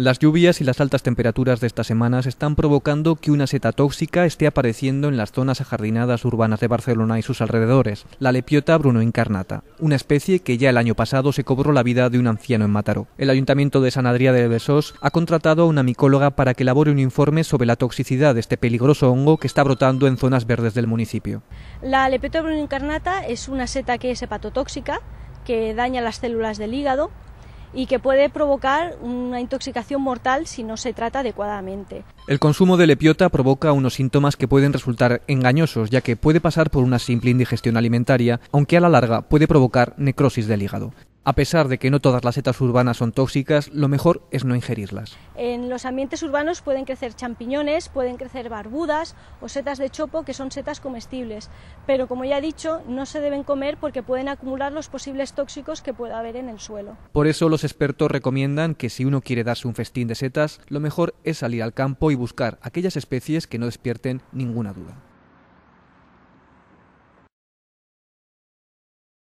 Las lluvias y las altas temperaturas de estas semanas están provocando que una seta tóxica esté apareciendo en las zonas ajardinadas urbanas de Barcelona y sus alrededores, la lepiota bruno incarnata, una especie que ya el año pasado se cobró la vida de un anciano en Mataró. El Ayuntamiento de San Adrià de Besós ha contratado a una micóloga para que elabore un informe sobre la toxicidad de este peligroso hongo que está brotando en zonas verdes del municipio. La lepiota bruno incarnata es una seta que es hepatotóxica, que daña las células del hígado y que puede provocar una intoxicación mortal si no se trata adecuadamente. El consumo de lepiota provoca unos síntomas que pueden resultar engañosos, ya que puede pasar por una simple indigestión alimentaria, aunque a la larga puede provocar necrosis del hígado. A pesar de que no todas las setas urbanas son tóxicas, lo mejor es no ingerirlas. En los ambientes urbanos pueden crecer champiñones, pueden crecer barbudas o setas de chopo, que son setas comestibles. Pero como ya he dicho, no se deben comer porque pueden acumular los posibles tóxicos que pueda haber en el suelo. Por eso los expertos recomiendan que si uno quiere darse un festín de setas, lo mejor es salir al campo y buscar aquellas especies que no despierten ninguna duda.